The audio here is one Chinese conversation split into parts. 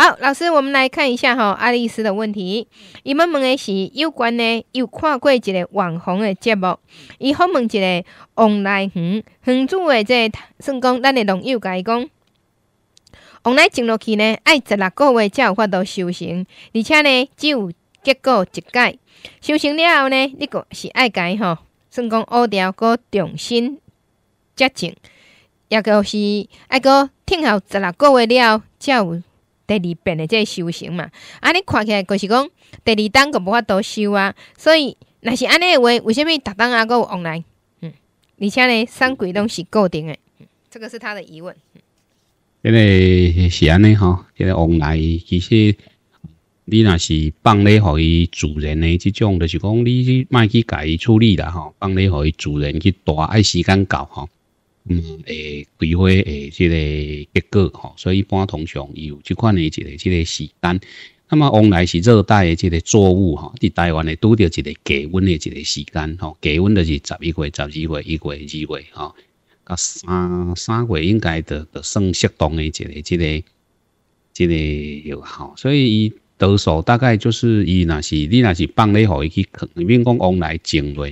好，老师，我们来看一下哈，爱丽丝的问题。伊要问的是有关呢，又看过一个网红的节目。伊好问一个王来元，恒主的这算讲咱的农友伊讲，王来进落去呢，爱十六个月才有法度修行，而且呢，只有结果一改。修行了后呢，你个是爱改吼，算讲乌条个重新接种，也就是爱个听候十六个月了，才有。第二遍的这个修行嘛，啊，你看起来就是讲第二档，可无法多修啊。所以若是安尼的话，为什么搭档阿有往来？嗯，且呢，送三拢是固定的、嗯，这个是他的疑问。因为是安尼吼，这个往来其实你若是放咧，互伊主人的这种，就是讲你卖去家己处理啦吼，放咧互伊主人去带，爱时间到吼。嗯，诶，开花诶，即个结果，吼，所以一般通常有即款诶一个即个时间。那么往来是热带诶即个作物，吼，伫台湾会拄着一个低温诶一个时间，吼，低温就是十一月、十二月、一月、二月，吼，甲三三月应该着着算适当诶一个即个即个有吼，所以伊多数大概就是伊若是你若是放咧互伊去，别讲往来种落。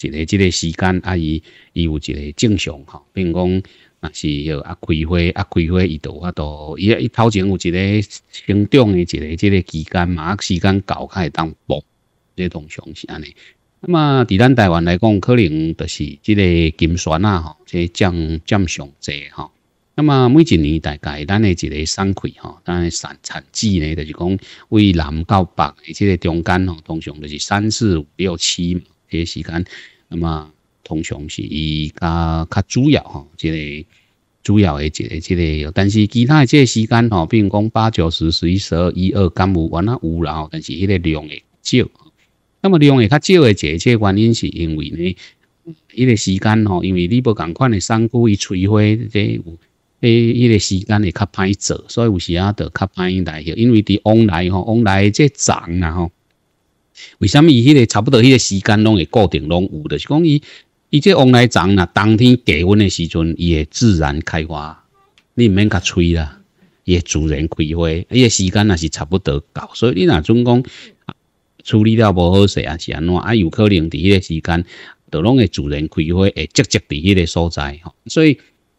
一个即个时间，啊，伊伊有一个正常比并讲若是要啊开花，啊开花伊都啊都伊伊头前有一个生长的一个即个期间，嘛，啊时间较会当播，个通常是安尼。那么伫咱台湾来讲，可能著是即个金萱啊，吼，即、个占占上这吼。那么每一年大概咱的一个盛开吼，咱的产产季呢，就是讲为南到北的这个中间吼，通常就是三四五六七。迄个时间，那么通常是伊较较主要吼，即个主要诶即个，但是其他诶即个时间吼，比如讲八九十、十一十二、一二、三五，完啊有啦，但是迄个量会少。那么量会较少诶，一、个原因是因为呢，迄个时间吼，因为你无共款诶，山谷伊翠花，这诶，迄个时间会较歹做，所以有时啊，着较歹来去，因为伫往来吼，往来即涨啊吼。为什么伊迄个差不多迄个时间拢会固定拢有？就是讲伊伊即往来长啦，冬天低温的时阵，伊会自然开花，你毋免甲催啦，伊自然开花，伊个时间也是差不多到。所以你若总讲处理了无好势，也是安怎？啊，有可能伫迄个时间，都拢会自然开花，会结结伫迄个所在吼。所以。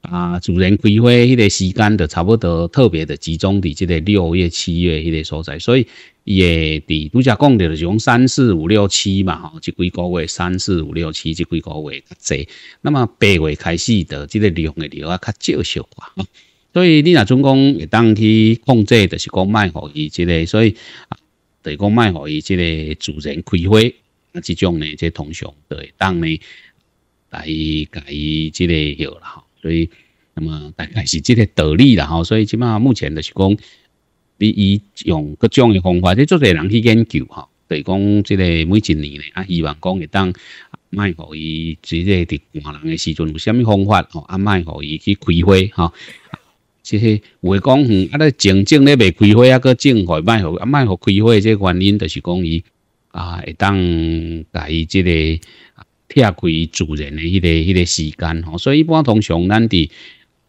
啊，主人开花迄个时间就差不多，特别的集中伫即个六月、七月迄个所在，所以伊也伫拄则讲的就是讲三四五六七嘛，吼，即几个月三四五六七即几个月较侪。那么八月开始的即个量会量啊较少少啊。所以你若总讲会当去控制，就是讲卖互伊即个，所以，啊，就是讲卖互伊即个主人开花，啊，即种呢，即通常会当呢来甲伊即个药啦吼。所以，么大概是即个道理啦，吼。所以起码目前就是讲，你以用各种的方法，即做侪人去研究，吼，就是讲即个每一年咧，啊，希望讲会当，卖互伊，即个伫寒人诶时阵有米方法，吼？啊，卖互伊去开花，吼。即有会讲，嗯，啊，咧静静咧未开花，啊，佢种卖唔系，啊，卖互开花个原因，就是讲伊啊，会当伊即个。也归主人的迄个迄个时间吼，所以一般通常咱伫，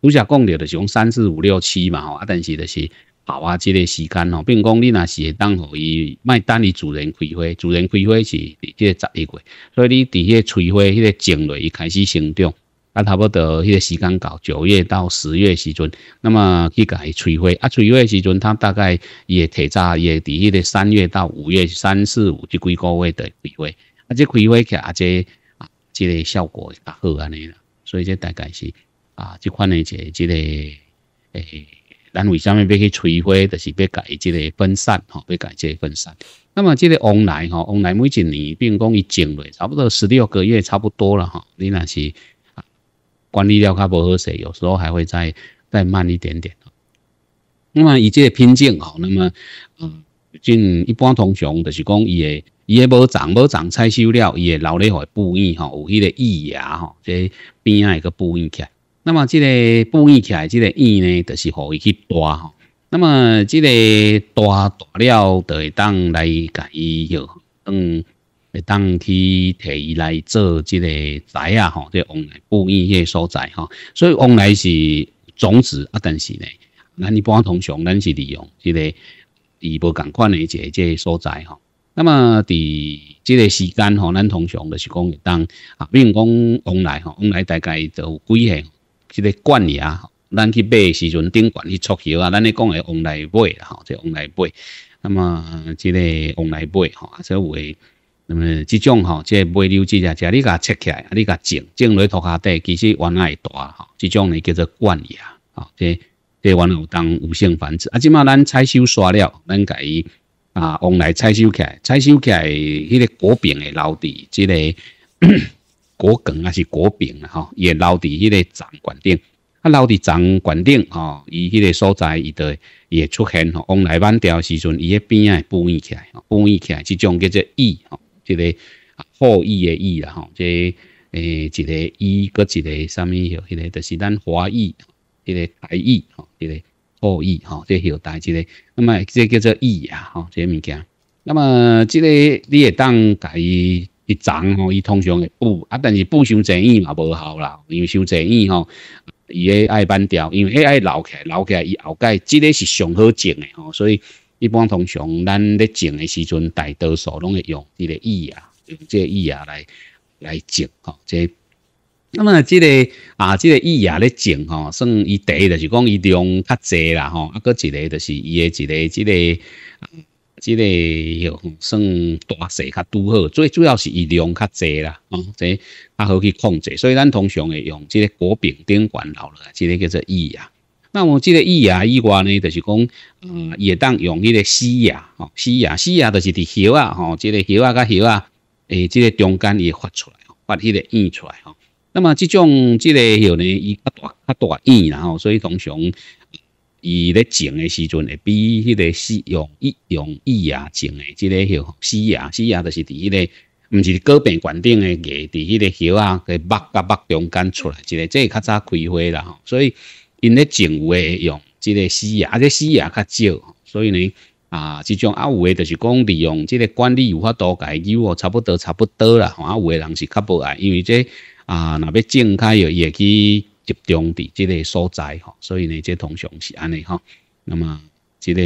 拄则讲着就讲三四五六七嘛吼，啊但是就是跑啊，这个时间吼，并讲你若是当互伊卖等的主人开花，主人开花是伫这十一月，所以你伫迄催花迄个种伊开始生长，啊差不多迄个时间到九月到十月时阵，那么去甲伊催花啊催花时阵，它大概也提早也伫迄个三月到五月三四五这几个月的开花，啊这开花起啊这。即个效果较好安尼啦，所以这大概是啊，即款诶，即即个诶，咱为啥物要去催花，就是要改即个分散哈，要改即个分散。那么即个往来哈，往来每一年，比如讲伊种落，差不多十六个月差不多了哈。你若是管理了较无好势，有时候还会再再慢一点点。那么以即个品种哈，那么嗯，进一般通常就是讲伊诶。伊也无长，无长，采收了，伊的留咧伊布衣吼，有迄个芋叶吼，即边啊一个布衣起。那么即个布衣起，即个芋呢，就是互伊去抓吼。那么即个大大了，就当来甲伊嗯，当当去提伊来做即个柴啊，吼，即往来布衣迄个所在吼。所以往来是种子啊，但是呢，咱一般通常咱是利用即个伊无共款的个即个所在吼。那么第即个时间吼，咱通常就是讲当啊，比如讲往来吼，往来大概有几下即个管泥啊。吼，咱去买时阵顶管去促销啊。咱咧讲个往来买啦，吼，即往来买。那么即个往来买吼，有为那么即种吼，即买了即只只，你甲切起来，你甲种种落土下底，其实压会大吼。即种咧叫做管泥啊，吼，即即完有当无性繁殖。啊，即马咱采收刷了，咱家己。啊，往来采收起来，采收起来，迄个果柄诶，老伫即个 果梗啊是果柄啦，伊也老伫迄个掌管顶，啊，老伫掌管顶哦，伊迄个所在伊就也出现哦，往来弯掉时阵，伊迄边诶，翻起起来，搬起起来，即种叫做翼，吼，即个好翼诶翼啦，吼，即个诶一个翼，搁一个啥物，迄、迄个，就是咱华意，迄个台意，吼，迄个。可以，哈，即系有带住个，咁啊，即个叫做椅啊，哈，这个物件，那么即个你也当解一张哦，伊通常会布，啊，但是布伤前意嘛，无效啦，因为伤前意吼，伊会爱板掉，因为爱留起，来，留起，来伊后盖即个是上好种的吼，所以一般通常，咱在种的时阵，大多数拢会用这个椅啊，用即个椅啊，来来种，吼，即系。那啊！即个啊！即个意牙咧种吼，算伊第一就讲，伊量较济啦，吼，啊，搁一个就是伊的一个之个之类，个类，算大小较拄好，最主要是伊量较济啦，吼，即较好去控制。所以，咱通常会用即个果柄顶管落来，即个叫做意牙。那么即个意牙以外呢，就是讲，嗯，也当用迄个丝牙，吼，丝牙，丝牙，就是伫叶啊，吼，即个叶啊，甲叶啊，诶，即个中间会发出来，发迄个意出来，吼。那么这种这个有呢，伊较大较大叶，然后所以通常伊咧种诶时阵，会比迄个用一用一芽种诶，即个有四芽四芽，就是伫迄个，唔是高别园顶诶叶，伫迄个叶啊，个北甲北中间出来，一个即个较早开花啦，吼。所以因咧种有诶用即个死芽，啊，即死芽较少，所以呢，啊，即种啊有诶就是讲利用即个管理有法多改，几哦，差不多差不多啦，啊有诶人是较无爱，因为即。啊，若要种开伊也去集中伫即个所在吼，所以呢，这通常是安尼吼。那么即个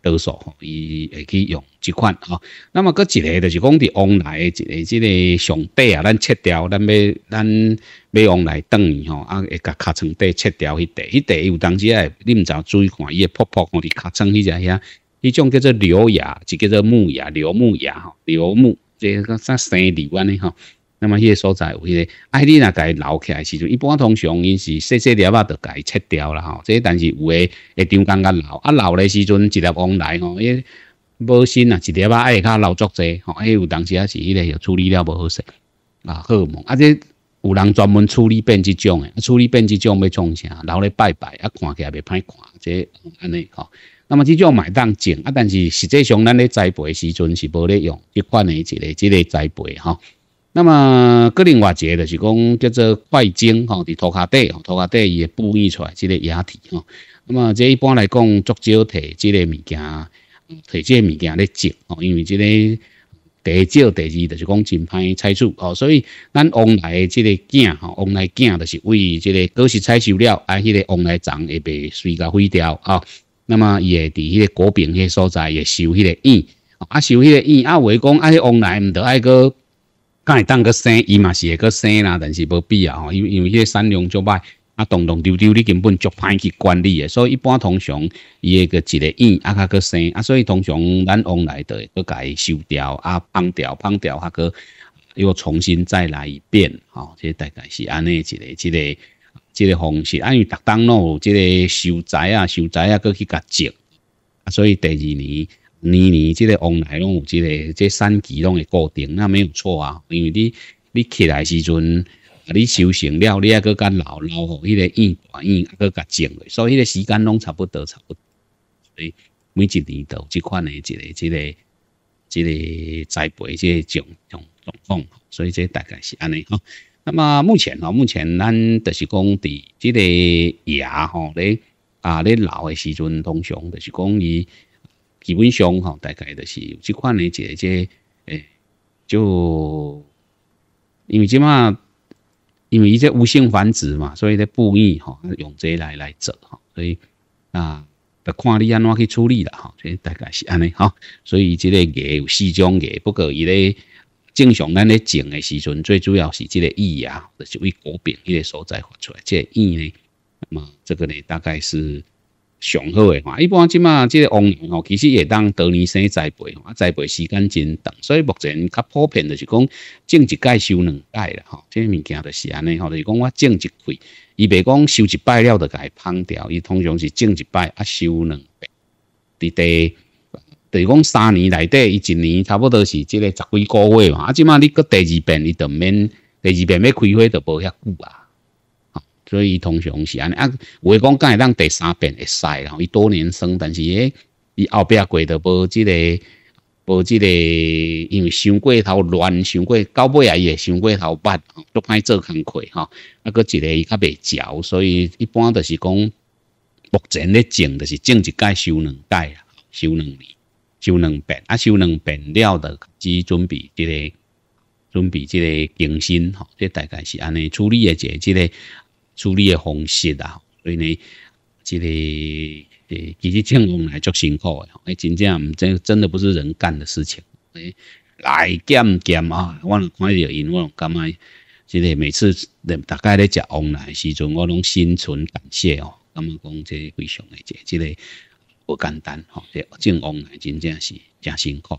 多数吼，伊会去用即款吼。那么个一个就是讲伫往内一个即个上底啊，咱切掉，咱要咱要往内等吼啊，会甲牙床底切掉迄去迄底有当时哎，你毋着注意看伊会破破伫牙床，迄只遐。迄种叫做柳牙，就叫做木牙、柳木牙吼，柳木，这个啥生瘤安呢哈？那么迄个所在有迄个，啊，你若家留起来时阵，一般通常因是细细粒啊，就家切掉了吼。这但是有诶，会中间干老，啊老咧时阵一粒往来吼，迄个无新啊，一粒啊爱甲老足侪吼，诶有当时也是迄个处理了无好势啊，好忙。啊，这有人专门处理变即种诶，处理变即种要创啥？留咧拜拜，啊看起来袂歹看，这安尼吼。那么这种买当种啊，但是实际上咱咧栽培时阵是无咧用一款诶，一个即个栽培吼。那么个外一个就是讲叫做拜种吼，伫土骹底，土骹底伊会搬移出来，即个野体吼。那么即一般来讲，足少摕即个物件，摕即个物件咧种吼，因为即个一少第二，就是讲真歹拆除哦。所以咱往来的即个茎吼，往来的茎就是为即个果实采收了，啊，迄个往来长会被水甲毁掉啊。那么伊会伫迄个果柄迄所在会收迄个叶啊，收迄个叶啊，话讲啊，迄往来唔得爱个。当个生，伊嘛是会去生啦，但是无必要吼，因为因为迄个产量足歹，啊动动丢丢，你根本足歹去管理诶，所以一般通常伊个一个县啊，较去生啊，所以通常咱往内底甲改修掉啊，放掉放掉，还个要重新再来一遍，吼，这大概是安尼一个一个一个方式，啊，因为逐当咯，即个收栽啊收栽啊，搁去甲种，啊，所以第二年。年年，即个往来拢有，即个即三期拢会固定，那没有错啊。因为你你起来时阵，啊，你修行了，你啊个甲老老吼，那个叶大叶啊个甲长，所以个时间拢差不多，差不。所以每一年都即款的即个即个即个栽培即种种状况，所以即大概是安尼吼。那么目前吼，目前咱就是讲伫即个叶吼，咧啊咧老的时阵通常就是讲伊。基本上吼、大概就是即款的一个即、這诶、就因为即嘛，因为伊即无性繁殖嘛，所以咧布艺吼、用这個来来做吼、所以啊，得看你安怎去处理啦吼、所以大概是安尼吼，所以即个艺有四种艺，不过伊咧。正常咱咧种诶时阵，最主要是即个意啊，就是为果饼迄个所在发出来。即、个意呢，那么这个呢，大概是上好诶吼。一般即嘛即个往年吼，其实也当多年生栽培吼，栽培时间真长，所以目前较普遍就是讲种一改收两改啦吼，即个物件就是安尼吼，就是讲我种一季，伊袂讲收一摆了就伊放掉，伊通常是种一摆啊收两，伫第就是讲三年内底，伊一年差不多是即个十几个月嘛，啊即满你搁第二遍，伊都免，第二遍要开花都无遐久啊。所以通常是安尼啊，话讲讲会咱第三遍会使，然后伊多年生，但是诶，伊后壁过都无即个，无即个，因为伤过头乱，伤过到尾啊，伊会伤过头捌，都歹做工课吼。啊，搁一个伊较袂焦，所以一般著是讲目前咧种，就是种一届收两届，收两年，收两遍啊，收两遍了的，只准备即个，准备即个更新吼，即大概是安尼处理诶者即个。处理的方式啊，所以呢，即个诶，其实建工来足辛苦诶，诶，真正真真的不是人干的事情。来建建啊，我看到因我感觉即个每次大概咧食王的时阵，我拢心存感谢哦。咁啊，讲即非常诶，即即个不简单哦，即种往来真正是真辛苦。